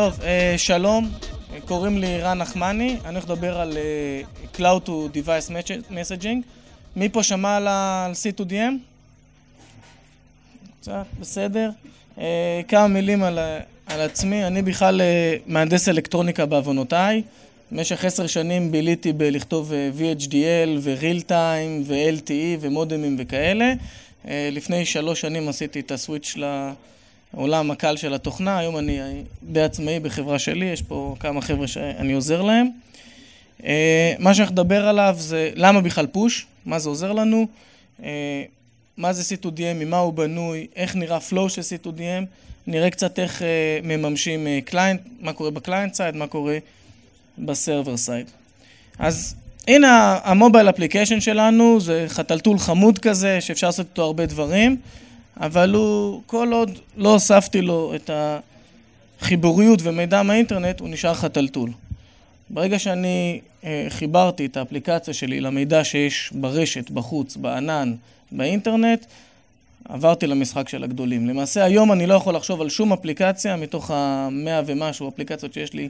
טוב, אה, שלום, קוראים לי רן נחמני, אני הולך לדבר על אה, Cloud to Device Messaging. מי פה שמע על C2DM? קצת, בסדר. אה, כמה מילים על, על עצמי, אני בכלל מהנדס אלקטרוניקה בעוונותיי. במשך עשר שנים ביליתי בלכתוב VHDL ו-real time ו-LTE ומודמים וכאלה. לפני שלוש שנים עשיתי את הסוויץ' ל... העולם הקל של התוכנה, היום אני די עצמאי בחברה שלי, יש פה כמה חבר'ה שאני עוזר להם. אה, מה שאנחנו נדבר עליו זה למה בכלל פוש, מה זה עוזר לנו, אה, מה זה C2DM, ממה הוא בנוי, איך נראה flow של C2DM, נראה קצת איך אה, מממשים קליינט, מה קורה בקליינט סייד, מה קורה בסרבר סייד. אז הנה המובייל אפליקיישן שלנו, זה חתלתול חמוד כזה, שאפשר לעשות איתו הרבה דברים. אבל הוא, כל עוד לא הוספתי לו את החיבוריות ומידע מהאינטרנט, הוא נשאר חתלתול. ברגע שאני אה, חיברתי את האפליקציה שלי למידע שיש ברשת, בחוץ, בענן, באינטרנט, עברתי למשחק של הגדולים. למעשה היום אני לא יכול לחשוב על שום אפליקציה מתוך המאה ומשהו אפליקציות שיש לי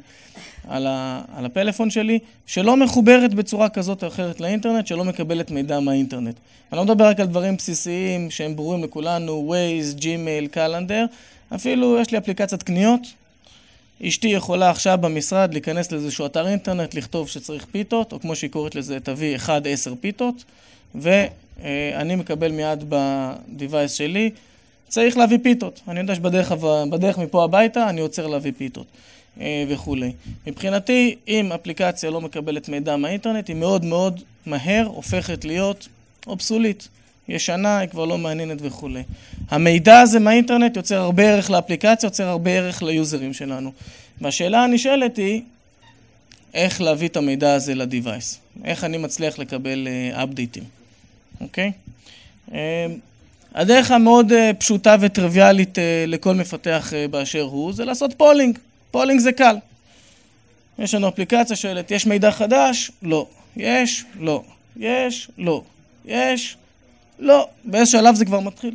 על, ה, על הפלאפון שלי, שלא מחוברת בצורה כזאת או אחרת לאינטרנט, שלא מקבלת מידע מהאינטרנט. אני לא מדבר רק על דברים בסיסיים שהם ברורים לכולנו, Waze, Gmail, Calendar, אפילו יש לי אפליקציית קניות. אשתי יכולה עכשיו במשרד להיכנס לאיזשהו אתר אינטרנט, לכתוב שצריך פיתות, או כמו שהיא קוראת לזה, תביא 1-10 פיתות, ו... אה, אני מקבל מיד בדיווייס שלי. צריך להביא פיתות. אני יודע שבדרך בדרך מפה הביתה אני עוצר להביא פיתות אה, וכולי. מבחינתי, אם אפליקציה לא מקבלת מידע מהאינטרנט, היא מאוד מאוד מהר הופכת להיות אובסולית. ישנה, היא כבר לא מעניינת וכולי. המידע הזה מהאינטרנט יוצר הרבה ערך לאפליקציה, יוצר הרבה ערך ליוזרים שלנו. והשאלה הנשאלת היא, איך להביא את המידע הזה לדיווייס? איך אני מצליח לקבל אפדיטים? אה, uh, אוקיי? אמ, הדרך המאוד אה, פשוטה וטריוויאלית אה, לכל מפתח אה, באשר הוא, זה לעשות פולינג. פולינג זה קל. יש לנו אפליקציה שואלת, יש מידע חדש? לא. יש? לא. יש? לא. יש? לא. באיזה שלב זה כבר מתחיל?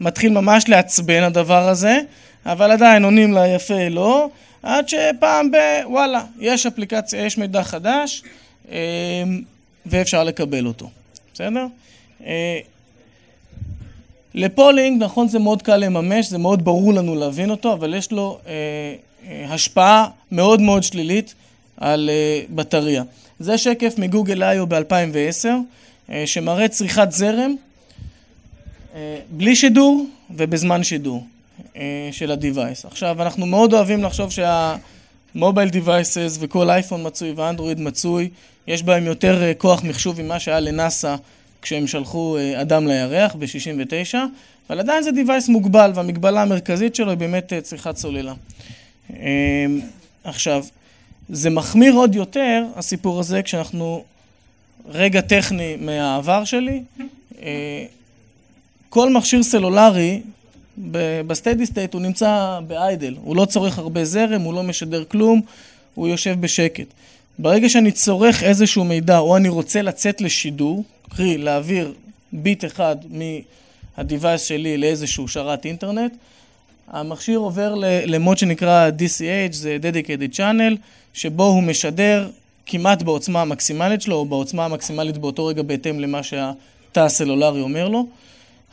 מתחיל ממש לעצבן הדבר הזה, אבל עדיין עונים לה יפה לא, עד שפעם ב... וואלה, יש אפליקציה, יש מידע חדש, אמ, ואפשר לקבל אותו. בסדר? אה, לפולינג, נכון, זה מאוד קל לממש, זה מאוד ברור לנו להבין אותו, אבל יש לו אה, אה, השפעה מאוד מאוד שלילית על בטריה. זה שקף מגוגל איו ב-2010, שמראה צריכת זרם בלי שידור ובזמן שידור של ה-Device. עכשיו, אנחנו מאוד אוהבים לחשוב שה... מובייל דיווייסס וכל אייפון מצוי ואנדרואיד מצוי, יש בהם יותר אה, כוח מחשוב ממה שהיה לנאסא כשהם שלחו אה, אדם לירח ב-69, אבל עדיין זה דיווייס מוגבל, והמגבלה המרכזית שלו היא באמת אה, צריכת סוללה. אמ, עכשיו, זה מחמיר עוד יותר, הסיפור הזה, כשאנחנו... רגע טכני מהעבר שלי, כל מכשיר סלולרי בסטדי סטייט הוא נמצא באיידל, הוא לא צורך הרבה זרם, הוא לא משדר כלום, הוא יושב בשקט. ברגע שאני צורך איזשהו מידע או אני רוצה לצאת לשידור, קרי להעביר ביט אחד מה שלי לאיזשהו שרת אינטרנט, המכשיר עובר למוד שנקרא DCH, זה Dedicated Channel, שבו הוא משדר כמעט בעוצמה המקסימלית שלו, או בעוצמה המקסימלית באותו רגע בהתאם למה שהתא הסלולרי אומר לו.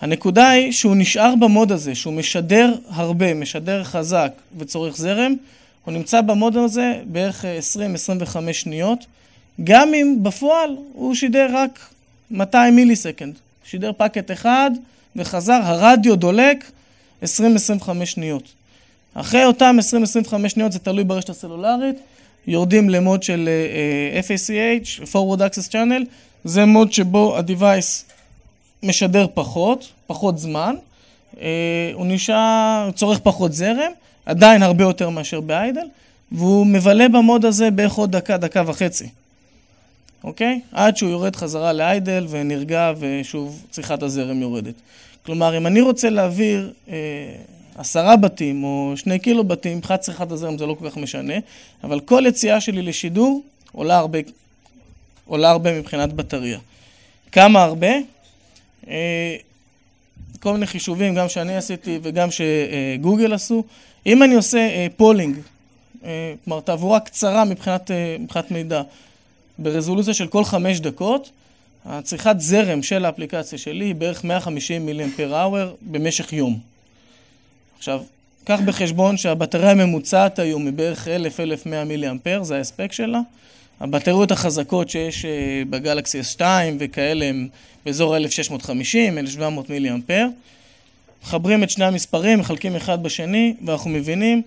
הנקודה היא שהוא נשאר במוד הזה, שהוא משדר הרבה, משדר חזק וצורך זרם, הוא נמצא במוד הזה בערך 20-25 אה, שניות, גם אם בפועל הוא שידר רק 200 מיליסקנד. שידר פקט אחד וחזר, הרדיו דולק 20-25 שניות. אחרי אותם 20-25 שניות, זה תלוי ברשת הסלולרית, יורדים למוד של אה, אה, FACH, Forward Access Channel, זה מוד שבו ה-Device משדר פחות, פחות זמן, אה, הוא נשאר, צורך פחות זרם, עדיין הרבה יותר מאשר באיידל, והוא מבלה במוד הזה בערך עוד דקה, דקה וחצי, אוקיי? עד שהוא יורד חזרה לאיידל ונרגע ושוב צריכת הזרם יורדת. כלומר, אם אני רוצה להעביר אה, עשרה בתים או שני קילו בתים, מבחינת צריכת הזרם זה לא כל כך משנה, אבל כל יציאה שלי לשידור עולה הרבה, עולה הרבה מבחינת בטריה. כמה הרבה? אה, כל מיני חישובים, גם שאני עשיתי וגם שגוגל עשו. אם אני עושה אה, פולינג, אה, כלומר תעבורה קצרה מבחינת, אה, מבחינת מידע, ברזולוציה של כל חמש דקות, הצריכת זרם של האפליקציה שלי היא בערך 150 מילים פר אאואר במשך יום. עכשיו, קח בחשבון שהבטריה הממוצעת היום היא בערך 1,000-1,100 מילי אמפר, זה ההספק שלה. הבטריות החזקות שיש אה, בגלקסי S2 וכאלה הם באזור 1650, 1700 מילי אמפר. מחברים את שני המספרים, מחלקים אחד בשני, ואנחנו מבינים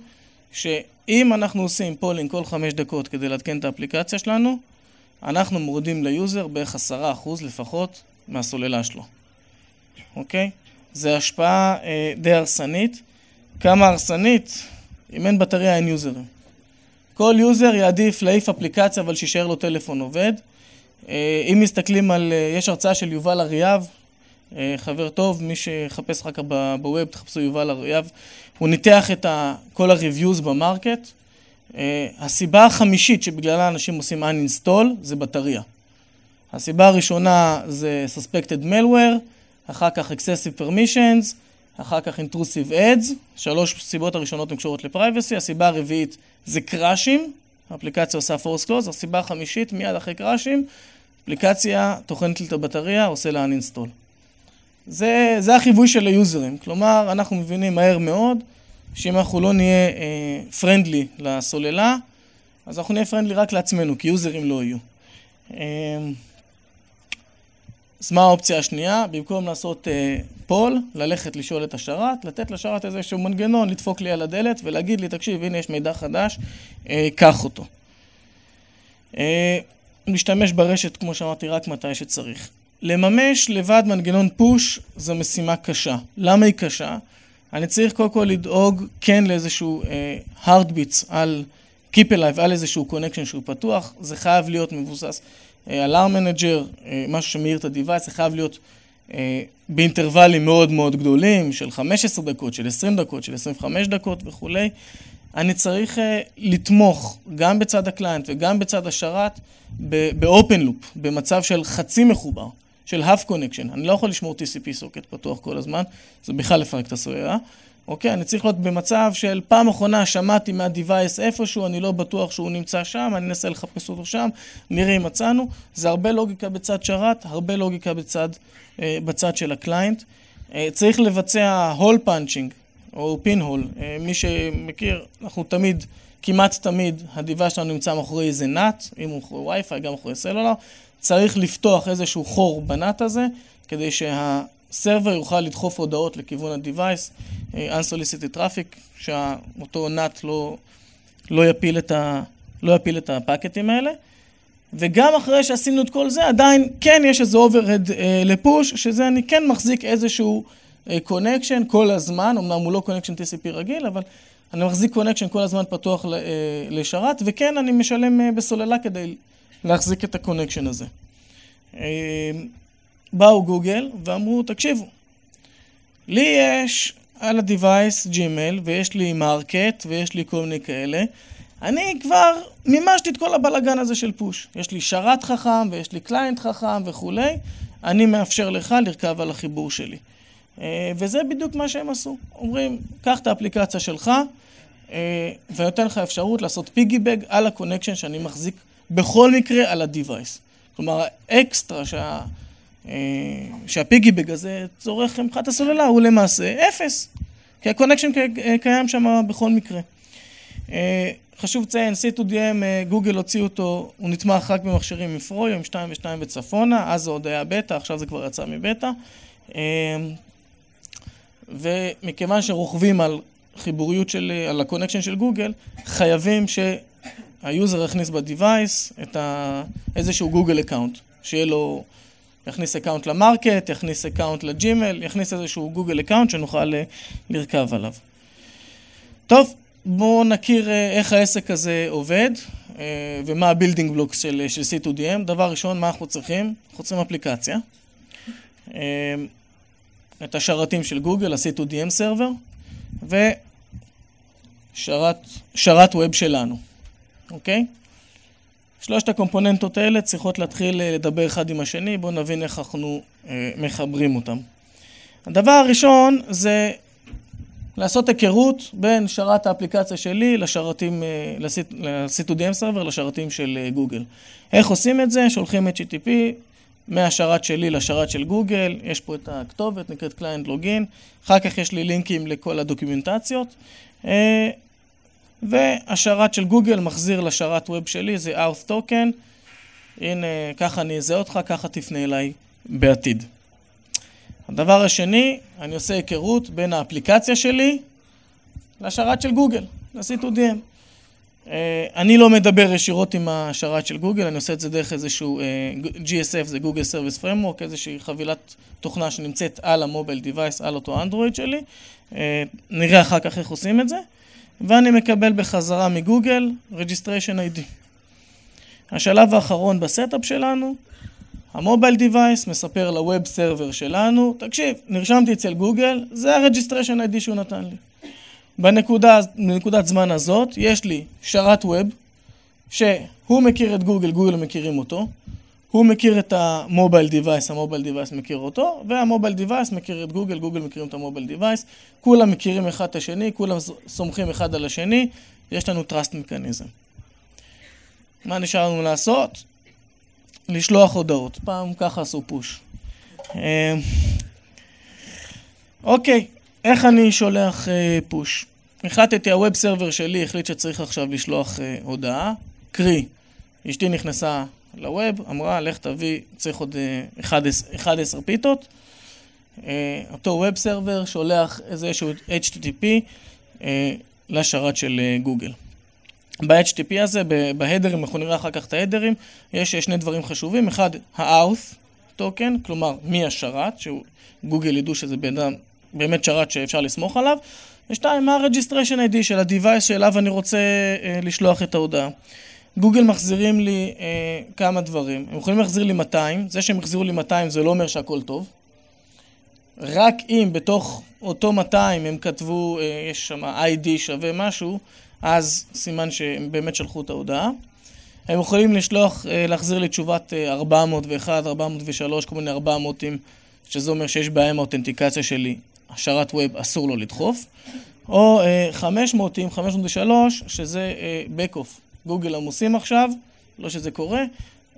שאם אנחנו עושים פולינג כל חמש דקות כדי לעדכן את האפליקציה שלנו, אנחנו מורידים ליוזר בערך עשרה אחוז לפחות מהסוללה שלו, אוקיי? זו השפעה אה, די הרסנית. כמה הרסנית? אם אין בטריה אין יוזרים. כל יוזר יעדיף להעיף אפליקציה, אבל שישאר לו טלפון עובד. אה, אם מסתכלים על, אה, יש הרצאה של יובל אריאב, אה, חבר טוב, מי שיחפש אחר כך בווב, תחפשו יובל אריאב, הוא ניתח את כל ה-reviews במרקט. הסיבה החמישית שבגללה אנשים עושים uninstall זה בטריה. הסיבה הראשונה זה suspected malware, אחר כך excessive permissions, אחר כך אינטרוסיב אדס, שלוש סיבות הראשונות הן קשורות לפרייבסי, הסיבה הרביעית זה קראשים, האפליקציה עושה פורס קלוז, הסיבה החמישית מיד אחרי קראשים, אפליקציה טוחנת לי את הבטריה, עושה לה uninstall. זה, זה החיווי של היוזרים, כלומר אנחנו מבינים מהר מאוד שאם אנחנו לא נהיה פרנדלי אה, לסוללה, אז אנחנו נהיה פרנדלי רק לעצמנו, כי יוזרים לא יהיו. אה, אז מה האופציה השנייה? במקום לעשות אה, פול, ללכת לשאול את השרת, לתת לשרת איזשהו מנגנון, לדפוק לי על הדלת ולהגיד לי, תקשיב, הנה יש מידע חדש, אה, קח אותו. אה, משתמש ברשת, כמו שאמרתי, רק מתי שצריך. לממש לבד מנגנון פוש זו משימה קשה. למה היא קשה? אני צריך קודם כל לדאוג כן לאיזשהו אה, heartbeats על Keep Alive, על איזשהו קונקשן שהוא פתוח, זה חייב להיות מבוסס אלארם אה, מנג'ר, משהו שמאיר את ה זה חייב להיות אה, באינטרוולים מאוד מאוד גדולים, של 15 דקות, של 20 דקות, של 25 דקות וכולי. אני צריך uh, לתמוך גם בצד הקליינט וגם בצד השרת ב-open loop, במצב של חצי מחובר, של half connection. אני לא יכול לשמור TCP סוקט פתוח כל הזמן, זה בכלל לפרק את הסוללה. אוקיי? אני צריך להיות במצב של פעם אחרונה שמעתי מהדיווייס איפשהו, אני לא בטוח שהוא נמצא שם, אני אנסה לחפש אותו שם, נראה אם מצאנו. זה הרבה לוגיקה בצד שרת, הרבה לוגיקה בצד, אה, בצד של הקליינט. אה, צריך לבצע הול פאנצ'ינג, או פין הול. אה, מי שמכיר, אנחנו תמיד, כמעט תמיד, הדיווייס שלנו נמצא מאחורי איזה נאט, אם הוא מאחורי wi פיי גם מאחורי סלולר. צריך לפתוח איזשהו חור בנאט הזה, כדי שה... סרבר יוכל לדחוף הודעות לכיוון ה-Device, אה, Unsolicited Traffic, שאותו NAT לא, לא, יפיל ה, לא יפיל את הפקטים האלה. וגם אחרי שעשינו את כל זה, עדיין כן יש איזה overhead אה, לפוש, שזה אני כן מחזיק איזשהו קונקשן אה, כל הזמן, אמנם הוא לא קונקשן TCP רגיל, אבל אני מחזיק קונקשן כל הזמן פתוח ל, אה, לשרת, וכן, אני משלם אה, בסוללה כדי להחזיק את הקונקשן הזה. אה, באו גוגל ואמרו, תקשיבו, לי יש על ה-Device Gmail, ויש לי מרקט, ויש לי כל מיני כאלה. אני כבר מימשתי את כל הבלגן הזה של פוש. יש לי שרת חכם, ויש לי קליינט חכם וכולי. אני מאפשר לך לרכב על החיבור שלי. אה, וזה בדיוק מה שהם עשו. אומרים, קח את האפליקציה שלך, אה, ונותן לך אפשרות לעשות פיגיבג על הקונקשן שאני מחזיק בכל מקרה על ה-Device. כלומר, האקסטרה שה... אה, שהפיגיבג הזה צורך מבחינת הסוללה הוא למעשה אפס, כי הקונקשן אה, קיים שם בכל מקרה. אה, חשוב לציין, C2DM, גוגל הוציא אותו, הוא נתמך רק במכשירים מפרויו, עם 2 ו-2 וצפונה, אז זה עוד היה בטא, עכשיו זה כבר יצא מבטא. ומכיוון שרוכבים על חיבוריות של, על הקונקשן של גוגל, חייבים שהיוזר יכניס בדיווייס את ה... איזשהו גוגל אקאונט, שיהיה לו... יכניס אקאונט למרקט, יכניס אקאונט לג'ימל, יכניס איזשהו גוגל אקאונט שנוכל אה, לרכב עליו. טוב, בואו נכיר אה, איך העסק הזה עובד אה, ומה הבילדינג בלוקס של, של C2DM. דבר ראשון, מה אנחנו צריכים? אנחנו צריכים אפליקציה. את השרתים של גוגל, ה-C2DM סרבר, ושרת שרת ווב שלנו, אוקיי? Okay? שלושת הקומפוננטות האלה צריכות להתחיל אה, לדבר אחד עם השני, בואו נבין איך אנחנו אה, מחברים אותם. הדבר הראשון זה לעשות היכרות בין שרת האפליקציה שלי לשרתים, אה, ל-C2DM סרבר לשרתים של גוגל. איך עושים את זה? שולחים את GTP מהשרת שלי לשרת של גוגל, יש פה את הכתובת, נקראת client login, אחר כך יש לי לינקים לכל הדוקומנטציות. והשרת של גוגל מחזיר לשרת ווב שלי, זה Earth טוקן. הנה, ככה אני אזהה אותך, ככה תפנה אליי בעתיד. הדבר השני, אני עושה היכרות בין האפליקציה שלי לשרת של גוגל, עשית ODM. Uh, אני לא מדבר ישירות עם השרת של גוגל, אני עושה את זה דרך איזשהו uh, אה, GSF, זה Google Service Framework, איזושהי חבילת תוכנה שנמצאת על המוביל דיווייס, על אותו אנדרואיד שלי. Uh, נראה אחר כך איך עושים את זה. ואני מקבל בחזרה מגוגל registration ID. השלב האחרון בסטאפ שלנו, המובייל דיווייס מספר לווב סרבר שלנו, תקשיב, נרשמתי אצל גוגל, זה ה-registration ID שהוא נתן לי. בנקודה, בנקודת זמן הזאת יש לי שרת ווב, שהוא מכיר את גוגל, גוגל מכירים אותו, הוא מכיר את המובייל דיווייס, המובייל דיווייס מכיר אותו, והמובייל דיווייס מכיר את גוגל, גוגל מכירים את המובייל דיווייס, כולם מכירים אחד את השני, כולם סומכים אחד על השני, יש לנו trust מכניזם. מה נשאר לנו לעשות? לשלוח הודעות. פעם ככה עשו פוש. אמ, אוקיי, איך אני שולח אה, פוש? החלטתי, הווב סרבר שלי החליט שצריך עכשיו לשלוח אה, הודעה, קרי, אשתי נכנסה לווב, אמרה, לך תביא, צריך עוד 11, אה, 11 פיתות. אה, אותו ווב סרבר שולח איזשהו HTTP אה, לשרת של גוגל. ב htp הזה, בהדרים, אנחנו נראה אחר כך את ההדרים, יש שני דברים חשובים. אחד, ה-Auth token, כלומר מי השרת, שגוגל ידעו שזה בן באמת שרת שאפשר לסמוך עליו. ושתיים, מה ה-Registration ID של ה-Device שאליו אני רוצה אה, לשלוח את ההודעה. גוגל מחזירים לי אה, כמה דברים. הם יכולים להחזיר לי 200, זה שהם החזירו לי 200 זה לא אומר שהכל טוב. רק אם בתוך אותו 200 הם כתבו, אה, יש שם ID שווה משהו, אז סימן שהם באמת שלחו את ההודעה. הם יכולים לשלוח, אה, להחזיר לי תשובת אה, 401, 403, כל מיני 400ים, שזה אומר שיש בעיה עם האותנטיקציה שלי. השארת ווב אסור לו לדחוף. או אה, 500, 503, שזה אה, back-off. גוגל עמוסים עכשיו, לא שזה קורה,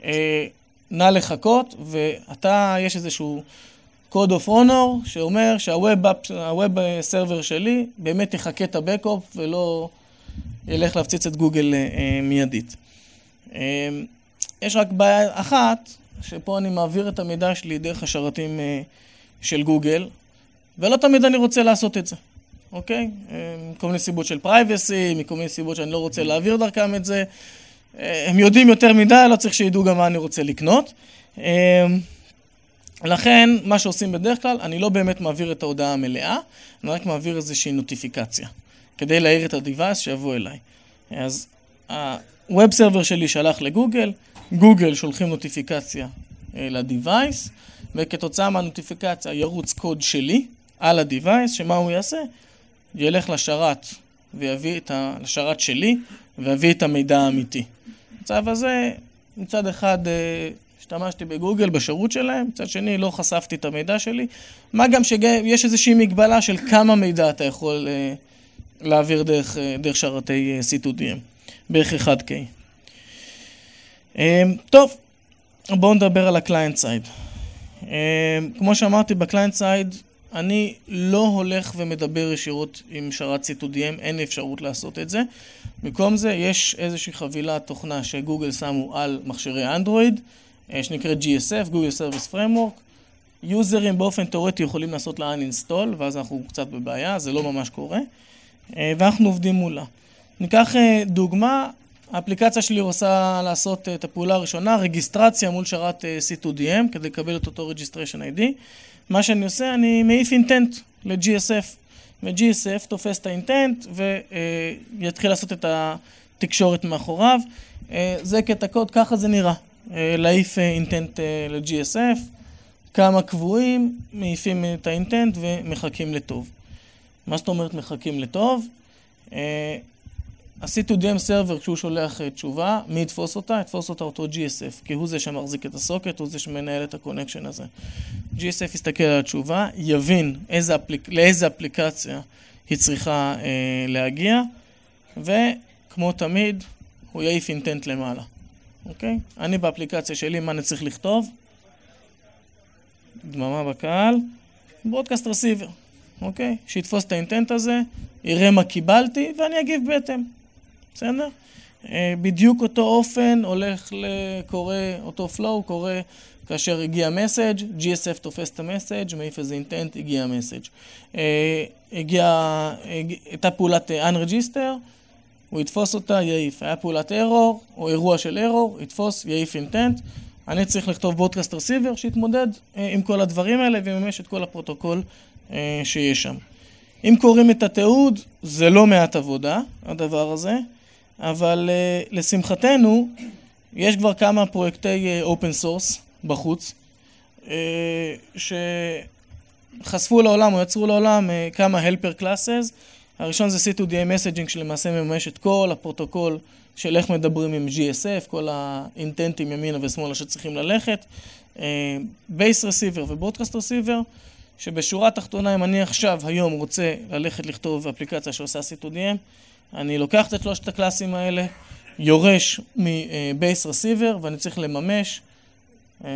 אה, נא לחכות, ואתה, יש איזשהו code of honor שאומר שהווב אה, סרבר שלי באמת יחכה את הבקאופ ולא ילך להפציץ את גוגל אה, אה, מיידית. אה, יש רק בעיה אחת, שפה אני מעביר את המידע שלי דרך השרתים אה, של גוגל, ולא תמיד אני רוצה לעשות את זה. אוקיי? מכל אה, מיני סיבות של פרייבסי, מכל מיני סיבות שאני לא רוצה להעביר דרכם את זה. אה, הם יודעים יותר מדי, לא צריך שידעו גם מה אני רוצה לקנות. אה, לכן, מה שעושים בדרך כלל, אני לא באמת מעביר את ההודעה המלאה, אני רק מעביר איזושהי נוטיפיקציה, כדי להעיר את ה-Device שיבוא אליי. אז ה-Web Server שלי שלח לגוגל, גוגל שולחים נוטיפיקציה ל-Device, וכתוצאה מהנוטיפיקציה ירוץ קוד שלי על ה-Device, שמה הוא יעשה? ילך לשרת ויביא את ה... לשרת שלי ויביא את המידע האמיתי. המצב הזה, מצד אחד אה, השתמשתי בגוגל בשירות שלהם, מצד שני לא חשפתי את המידע שלי, מה גם שיש איזושהי מגבלה של כמה מידע אתה יכול אה, להעביר דרך, אה, דרך שרתי C2DM, בערך 1K. טוב, בואו נדבר על הקליינט סייד. אה, כמו שאמרתי, בקליינט סייד אני לא הולך ומדבר ישירות עם שרת CTDM, אין לי אפשרות לעשות את זה. במקום זה יש איזושהי חבילת תוכנה שגוגל שמו על מכשירי אנדרואיד, אה, שנקראת GSF, Google Service Framework. יוזרים באופן תיאורטי יכולים לעשות לה uninstall, ואז אנחנו קצת בבעיה, זה לא ממש קורה, אה, ואנחנו עובדים מולה. ניקח אה, דוגמה, האפליקציה שלי רוצה לעשות את הפעולה הראשונה, רגיסטרציה מול שרת C2DM, כדי לקבל את אותו registration ID. מה שאני עושה, אני מעיף אינטנט ל-GSF, ו-GSF תופס את האינטנט ויתחיל אה, לעשות את התקשורת מאחוריו. אה, זה קטע קוד, ככה זה נראה, אה, להעיף אינטנט ל-GSF, כמה קבועים, מעיפים את האינטנט ומחכים לטוב. מה זאת אומרת מחכים לטוב? ה-C2DM server, כשהוא שולח אה, תשובה, מי יתפוס אותה? יתפוס אותה אותו GSF, כי הוא זה שמחזיק את הסוקט, הוא זה שמנהל את הקונקשן הזה. GSF יסתכל על התשובה, יבין איזה אפליק... לאיזה אפליקציה היא צריכה אה, להגיע, וכמו תמיד, הוא יעיף אינטנט למעלה, אוקיי? אני באפליקציה שלי, מה אני צריך לכתוב? דממה בקהל, ברודקאסט רסיבר, אוקיי? שיתפוס את האינטנט הזה, יראה מה קיבלתי, ואני אגיב בהתאם. בסדר? אה, בדיוק אותו אופן הולך לקורא אותו flow קורא כאשר הגיע מסאג', GSF תופס את המסאג', מעיף איזה אינטנט, הגיע המסאג'. אה, הגיע, הייתה פעולת אה, unregister, הוא יתפוס אותה, יעיף. היה פעולת error, או אירוע של error, יתפוס, יעיף אינטנט. אני צריך לכתוב בודקאסט רסיבר שיתמודד עם כל הדברים האלה ויממש את כל הפרוטוקול שיש שם. אם קוראים את התיעוד, זה לא מעט עבודה, הדבר הזה. אבל אה, לשמחתנו, יש כבר כמה פרויקטי אופן אה, סורס בחוץ, אה, שחשפו לעולם או יצרו לעולם כמה הלפר קלאסס. הראשון זה C2DA Messaging, שלמעשה מממש את כל הפרוטוקול של איך מדברים עם GSF, כל האינטנטים ימינה ושמאלה שצריכים ללכת, בייס רסיבר וברודקאסט רסיבר, שבשורה התחתונה אם אני עכשיו היום רוצה ללכת לכתוב אפליקציה שעושה C2DM, אני לוקח את שלושת הקלאסים האלה, יורש מבייס רסיבר, ואני צריך לממש אה,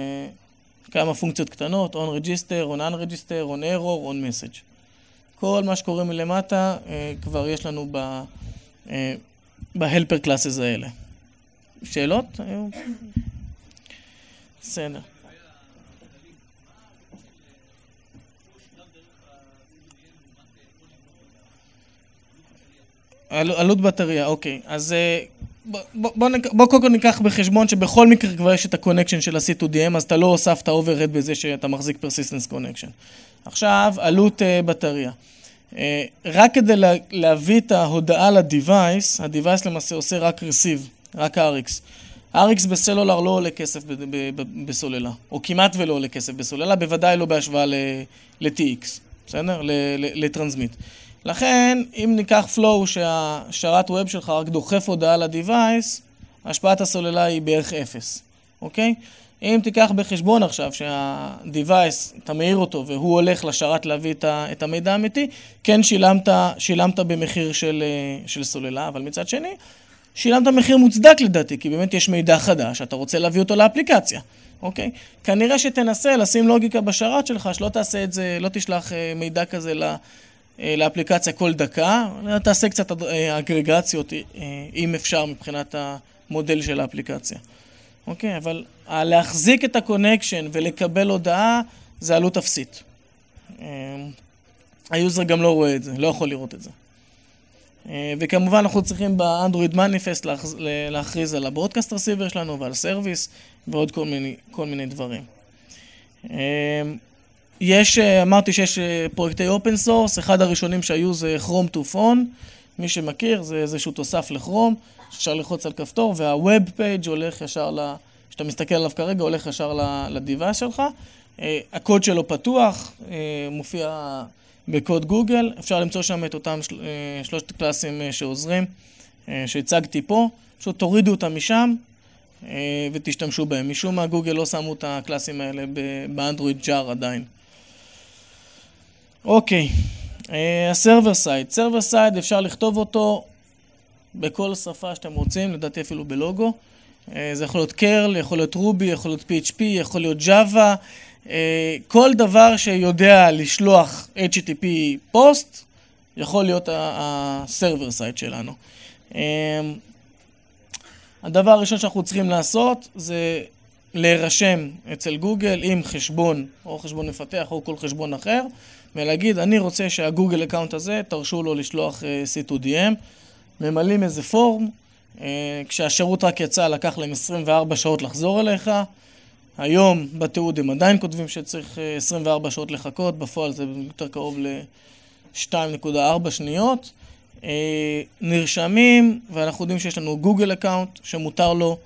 כמה פונקציות קטנות, on register, on unregister, on error, on message. כל מה שקורה מלמטה אה, כבר יש לנו אה, בהלפר קלאסס האלה. שאלות? בסדר. על, עלות בטריה, אוקיי. אז אה, בואו בוא, בוא, בוא קודם כל ניקח בחשבון שבכל מקרה כבר יש את הקונקשן של ה-C2DM, אז אתה לא הוספת overhead בזה שאתה מחזיק persistence connection. עכשיו, עלות uh, בטריה. Uh, רק כדי לה, להביא את ההודעה ל-Device, ה-Device למעשה עושה רק רסיב, רק RX. RX בסלולר לא עולה כסף ב- ב- ב- בסוללה, או כמעט ולא עולה כסף בסוללה, בוודאי לא בהשוואה ל-TX, בסדר? לטרנסמיט. ל- ל- לכן, אם ניקח flow שהשרת ווב שלך רק דוחף הודעה לדיווייס, השפעת הסוללה היא בערך אפס, אוקיי? אם תיקח בחשבון עכשיו שהדיווייס, אתה מאיר אותו והוא הולך לשרת להביא את המידע האמיתי, כן שילמת, שילמת במחיר של, אה, של סוללה, אבל מצד שני, שילמת מחיר מוצדק לדעתי, כי באמת יש מידע חדש, אתה רוצה להביא אותו לאפליקציה, אוקיי? כנראה שתנסה לשים לוגיקה בשרת שלך, שלא תעשה את זה, לא תשלח אה, מידע כזה ל... אה, לאפליקציה כל דקה, אה, תעשה קצת אה, אגרגציות אם אפשר מבחינת המודל של האפליקציה. אוקיי, אבל להחזיק את הקונקשן ולקבל הודעה זה עלות אפסית. היוזר גם לא רואה את זה, לא יכול לראות את זה. וכמובן אנחנו צריכים באנדרואיד מניפסט להכריז על הברודקאסט רסיבר שלנו ועל סרוויס ועוד כל מיני, כל מיני דברים. יש, אה, אמרתי שיש אה, פרויקטי אופן סורס, אחד הראשונים שהיו זה כרום טופון, מי שמכיר, זה איזשהו תוסף לכרום, אפשר ללחוץ על כפתור, והווב פייג' הולך ישר ל... כשאתה מסתכל עליו כרגע, הולך ישר לדיווה שלך. אה, הקוד שלו פתוח, מופיע בקוד גוגל, אפשר למצוא שם את אותם של... שלושת קלאסים שעוזרים, שהצגתי פה, פשוט תורידו אותם משם, ותשתמשו בהם. משום מה גוגל לא שמו את הקלאסים האלה באנדרואיד ג'אר עדיין. אוקיי, אה, הסרבר סייד. סרבר סייד אפשר לכתוב אותו בכל שפה שאתם רוצים, לדעתי אפילו בלוגו. Uh, זה יכול להיות קרל, יכול להיות רובי, יכול להיות PHP, יכול להיות Java. Uh, אה, כל דבר שיודע לשלוח HTTP פוסט, יכול להיות הסרבר סייד שלנו. הדבר הראשון שאנחנו צריכים לעשות זה להירשם אצל גוגל עם חשבון, או חשבון מפתח או כל חשבון אחר. ולהגיד, אני רוצה שהגוגל אקאונט הזה, תרשו לו לשלוח אה, C2DM, ממלאים איזה פורם, אה, כשהשירות רק יצא לקח להם 24 שעות לחזור אליך, היום בתיעוד הם עדיין כותבים שצריך 24 אה, שעות לחכות, בפועל זה יותר קרוב ל-2.4 שניות. נרשמים, ואנחנו יודעים שיש לנו גוגל אקאונט שמותר לו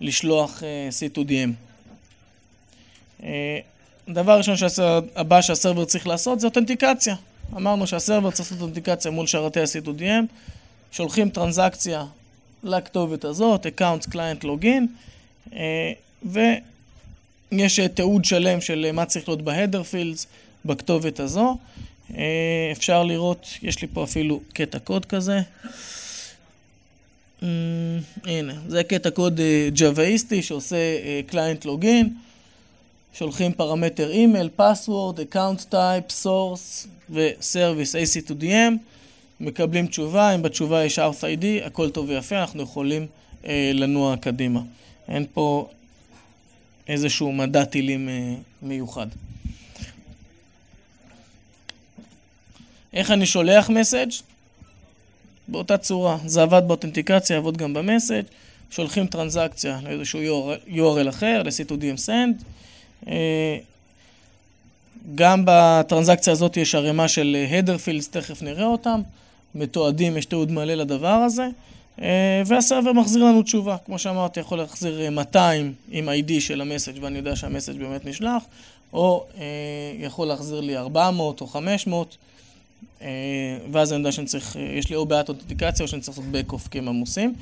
לשלוח C2DM. הדבר הראשון הבא שהסרבר צריך לעשות זה אותנטיקציה. אמרנו שהסרבר צריך לעשות אותנטיקציה מול שרתי ה-C2DM, שולחים טרנזקציה לכתובת הזאת, accounts client login, אה, ויש אה, תיעוד שלם של אה, מה צריך להיות בהדר פילדס בכתובת הזו. אפשר לראות, יש לי פה אפילו קטע קוד כזה. הנה, זה קטע קוד ג'אוואיסטי שעושה קליינט לוגין. שולחים פרמטר אימייל, פסוורד, אקאונט טייפ, סורס וסרוויס ac AC2DM, מקבלים תשובה, אם בתשובה יש RFID, הכל טוב ויפה, אנחנו יכולים אה, לנוע קדימה. אין פה איזשהו מדע טילים אה, מיוחד. איך אני שולח מסאג'? באותה צורה, זה עבד באותנטיקציה, עבוד גם במסאג', שולחים טרנזקציה לאיזשהו URL אחר, ל-C2DM send, אה, גם בטרנזקציה הזאת יש ערימה של הדרפילס, תכף נראה אותם, מתועדים, יש תיעוד מלא לדבר הזה, אה, והסרבר מחזיר לנו תשובה. כמו שאמרתי, יכול להחזיר 200 אה, עם ID של המסאג' ואני יודע שהמסאג' באמת נשלח, או יכול להחזיר לי 400 או 500, ואז אני יודע שאני צריך, יש לי או בעיית אותנטיקציה או שאני צריך לעשות back-off כי הם עמוסים.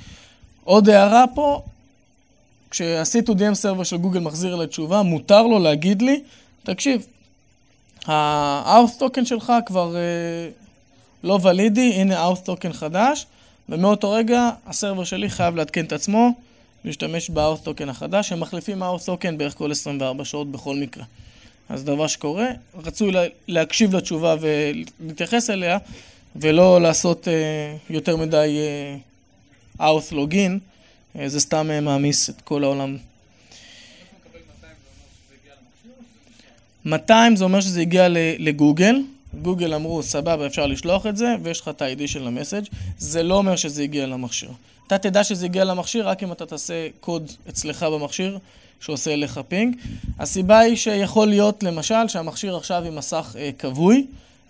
עוד הערה פה, כשה-C2DM server של גוגל מחזיר אליי תשובה, מותר לו להגיד לי, תקשיב, ה-House token שלך כבר uh, לא ולידי, הנה House token חדש, ומאותו רגע הסרבר שלי חייב לעדכן את עצמו, להשתמש ב-House token החדש, הם מחליפים House token בערך כל 24 שעות בכל מקרה. אז דבר שקורה, רצוי לה, להקשיב לתשובה ולהתייחס אליה, ולא לעשות uh, יותר מדי אה, uh, House login. אה, זה סתם אה, מעמיס את כל העולם. 200 זה אומר שזה הגיע לגוגל, גוגל אמרו סבבה אפשר לשלוח את זה ויש לך את ה-ID של המסאג' זה לא אומר שזה הגיע למכשיר. אתה תדע שזה הגיע למכשיר רק אם אתה תעשה קוד אצלך במכשיר שעושה לך פינג. הסיבה היא שיכול להיות למשל שהמכשיר עכשיו עם מסך אה, כבוי אה,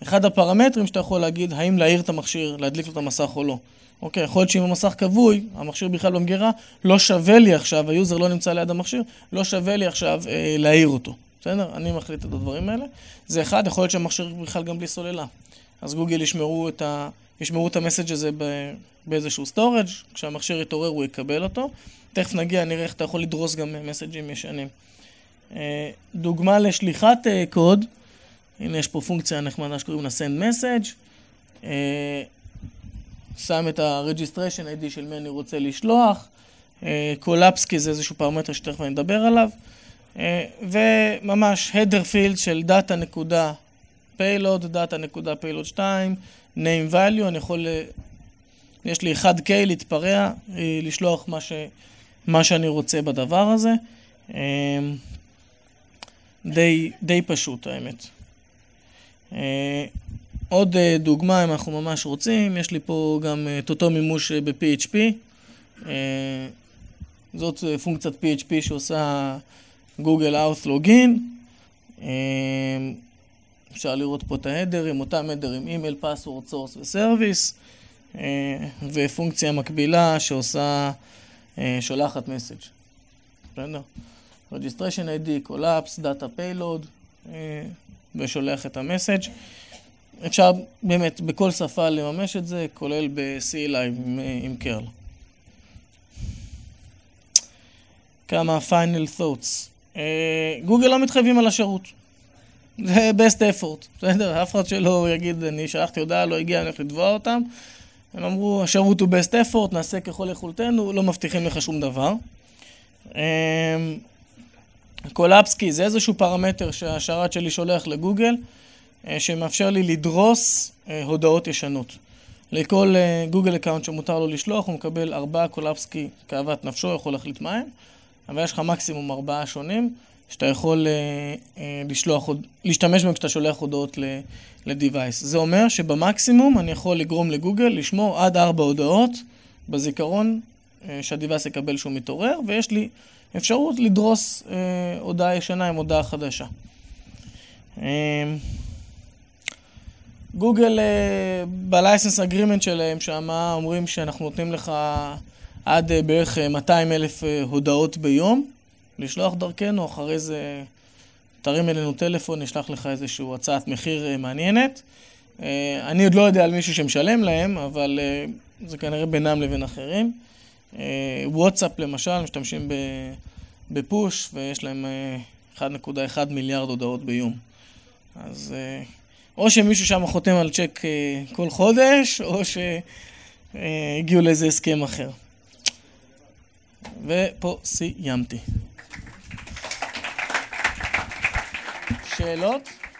אחד הפרמטרים שאתה יכול להגיד, האם להעיר את המכשיר, להדליק לו את המסך או לא. אוקיי, יכול להיות שאם המסך כבוי, המכשיר בכלל במגירה, לא שווה לי עכשיו, היוזר לא נמצא ליד המכשיר, לא שווה לי עכשיו אה, להעיר אותו. בסדר? אני מחליט את הדברים האלה. זה אחד, יכול להיות שהמכשיר בכלל גם בלי סוללה. אז גוגל ישמרו את, ה... ישמרו את המסג' הזה ב... באיזשהו סטורג', כשהמכשיר יתעורר הוא יקבל אותו. תכף נגיע, נראה איך אתה יכול לדרוס גם מסג'ים ישנים. אה, דוגמה לשליחת אה, קוד, הנה יש פה פונקציה נחמדה שקוראים לה send message. אה, שם את ה-registration ID של מי אני רוצה לשלוח. קולאפס אה, כי זה איזשהו פרמטר שתכף אני אדבר עליו. אה, וממש header field של data נקודה payload, data נקודה payload 2, name value, אני יכול, אה, יש לי 1K להתפרע, לשלוח מה, ש, מה שאני רוצה בדבר הזה. די, די פשוט האמת. Uh, עוד uh, דוגמה, אם אנחנו ממש רוצים, יש לי פה גם את אה, אותו מימוש uh, ב-PHP. Uh, זאת uh, פונקציית PHP שעושה Google גוגל Login. Uh, אפשר לראות פה את ההדרים, אותם הדרים אימייל, פסוורד, סורס וסרוויס, ופונקציה מקבילה שעושה, שולחת מסאג'. בסדר? registration ID, collapse, data payload. ושולח את המסאג'. אפשר באמת בכל שפה לממש את זה, כולל ב-CLI עם, עם קרל. כמה final thoughts. אה, גוגל לא מתחייבים על השירות. זה best effort, בסדר? אף אחד שלא יגיד, אני שלחתי הודעה, לא הגיע, אני הולך לתבוע אותם. הם אמרו, השירות הוא best effort, נעשה ככל יכולתנו, לא מבטיחים לך שום דבר. אה, קולאפסקי זה איזשהו פרמטר שהשרת שלי שולח לגוגל, אה, שמאפשר לי לדרוס אה, הודעות ישנות. לכל אה, גוגל אקאונט שמותר לו לשלוח, הוא מקבל ארבעה קולאפסקי כאוות נפשו, יכול להחליט מהם, אבל יש לך מקסימום ארבעה שונים, שאתה יכול לשלוח, להשתמש בהם כשאתה שולח הודעות לדיווייס. זה אומר שבמקסימום אני יכול לגרום לגוגל לשמור עד ארבע הודעות בזיכרון שהדיווייס יקבל שהוא מתעורר, ויש לי אפשרות לדרוס אה, הודעה ישנה עם הודעה חדשה. אה, גוגל אה, בלייסנס אגרימנט שלהם שם אומרים שאנחנו נותנים לך עד אה, בערך 200 אה, אלף אה, הודעות ביום לשלוח דרכנו, אחרי זה תרים אלינו טלפון, נשלח לך איזושהי הצעת מחיר אה, מעניינת. אה, אני עוד לא יודע על מישהו שמשלם להם, אבל אה, זה כנראה בינם לבין אחרים. אה, וואטסאפ למשל, משתמשים בפוש, ויש להם 1.1 אה, מיליארד הודעות ביום. אז אה, או שמישהו שם חותם על צ'ק כל חודש, או שהגיעו לאיזה הסכם אחר. ופה סיימתי. שאלות?